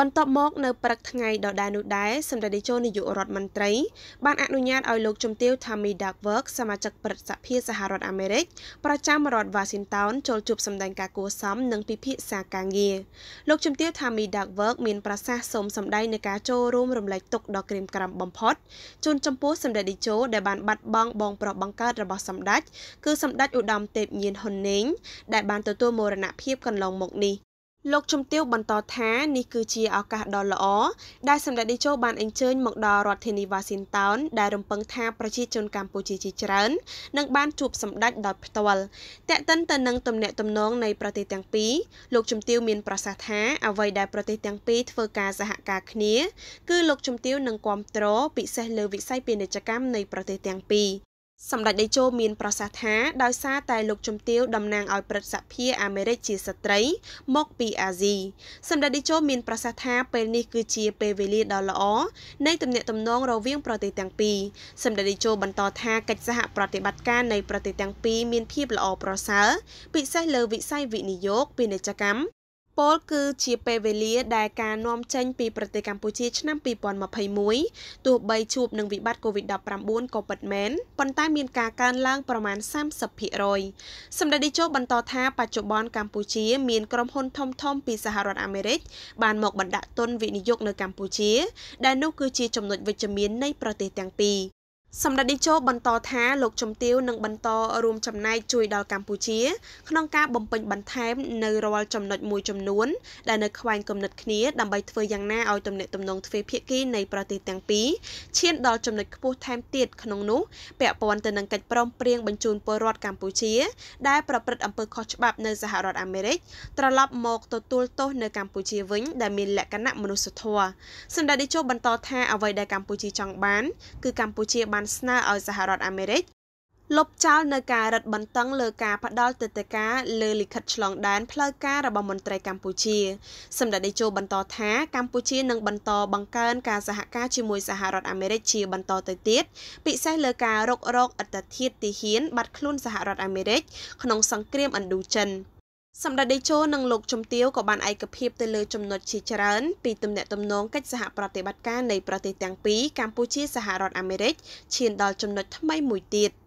បន្ទាប់មកនៅព្រឹកថ្ងៃដដែលនោះដែរសម្ដេចនាយកនាយករដ្ឋមន្ត្រី បានអនុញ្ញាតឲ្យលោកជំទាវ Tammy Duckworth សមាជិកព្រឹទ្ធសភាសហរដ្ឋអាមេរិកប្រចាំរដ្ឋ Washington ចូលជួបសម្ដែងការគួសមនិងពិភាក្សាការងារលោកជំទាវ Tammy Duckworth មានប្រសាសន៍សូមសម្ដែងនៃការចូលរួមរំលែកទុក្ខដ៏ក្រៀមក្រំបំផុតជូនចំពោះសម្ដេចនាយកដែលបានបាត់បង់បងប្រុសបង្កើតរបស់សម្ដេចគឺសម្ដេចឧត្តមទេពញៀនហ៊ុនណេងដែលបានទទួលមរណភាពកន្លងមកនេះលោកជំទាវបន្តថានេះគឺជាឱកាសដ៏ល្អដែលសម្ដេចតេជោបានអញ្ជើញមកដល់រដ្ឋធានី Washington ដែលរំពឹងថាប្រជាជនកម្ពុជាជាច្រើននឹងបានជួបសម្ដេចដោយផ្ទាល់តែកតិនទៅនឹងទំនាក់ទំនងនៃប្រទេសទាំងពីរលោកជំទាវមានប្រសាសន៍ថា អ្វីដែលប្រទេសទាំងពីរធ្វើការសហការគ្នាគឺលោកជំទាវនឹងគ្រប់គ្រងពិសេសលើវិស័យពាណិជ្ជកម្មនៃប្រទេសទាំងពីរសម្ដេចតេជោមាន ប្រសាសន៍ថាដោយសារតែលោកជំទាវតំណាងឲ្យព្រឹទ្ធសភាអាមេរិកជាស្ត្រីមកពីអាស៊ីសម្ដេចតេជោមានប្រសាសន៍ថាពេលនេះគឺជាពេលវេលាដ៏ល្អនៃ ទំនាក់ទំនងរវាង ប្រទេសទាំងពីរសម្ដេចតេជោបន្តថាកិច្ចសហប្រតិបត្តិការនៃប្រទេសទាំងពីរមានភាពល្អប្រសើរពិសេសលើវិស័យវិនិយោគពាណិជ្ជកម្មពលគឺជាពេលវេលា ដែលការនាំចេញពីប្រទេសកម្ពុជាឆ្នាំ2021ទោះបីជួបនឹងវិបត្តិ COVID-19 ក៏ពិតមែនប៉ុន្តែមានការកើនឡើងប្រមាណ30%សម្ដេចតេជោបន្តថាបច្ចុប្បន្នកម្ពុជា មានក្រុមហ៊ុនធំៗពីសហរដ្ឋអាមេរិកបានមកបណ្ដាក់ទុនវិនិយោគនៅកម្ពុជា ដែលនោះគឺជាចំណុចវិជ្ជមាននៃប្រទេសទាំងពីរសម្ដេចតេជោបន្តថាលោកជំទាវនឹងបន្តរួមចំណែកជួយដល់កម្ពុជា ក្នុងការបំពេញបន្ថែមនៅរាល់ចំណុចមួយចំនួនដែលនៅខ្វែងគំនិតគ្នាដើម្បីធ្វើយ៉ាងណាឲ្យទំនាក់ទំនងទ្វេភាគីនៃប្រទេសទាំងពីរឈាន ដល់ចំណុចខ្ពស់ថែមទៀតក្នុងនោះពាក់ព័ន្ធទៅនឹងកិច្ចព្រមព្រៀងបញ្ជូនពលរដ្ឋកម្ពុជាដែលប្រព្រឹត្តអំពើខុសច្បាប់នៅសហរដ្ឋអាមេរិកត្រឡប់មកទទួលទោសនៅកម្ពុជាវិញ ដែលមានលក្ខណៈមនុស្សធម៌សម្ដេចតេជោបន្តថាអ្វីដែលកម្ពុជាចង់បាន គឺកម្ពុជាបានបានស្នើឲ្យសហរដ្ឋអាមេរិកលុបចោលនៅការរឹតបន្តឹងលើការផ្ដាល់ទៅទៅការលើលិខិតឆ្លងដែនផ្លូវការរបស់មន្ត្រីកម្ពុជាសម្ដេចតេជោបន្តថាកម្ពុជានឹងបន្តបង្កើនការសហការជាមួយសហរដ្ឋអាមេរិកជាបន្តទៅទៀតពិសេសលើការរុករកអត្តធិធទីហ៊ានបាត់ខ្លួនសហរដ្ឋអាមេរិកក្នុងសង្គ្រាមឥណ្ឌូចិន។សម្ដេចដេជោនិងលោកជំទាវក៏បានឯកភាពទៅលើចំណុចជាច្រើនពីទំនាក់ទំនងកិច្ចសហប្រតិបត្តិការនៃប្រទេសទាំងពីរកម្ពុជាសហរដ្ឋអាមេរិកឈានដល់ចំណុចថ្មីមួយទៀត។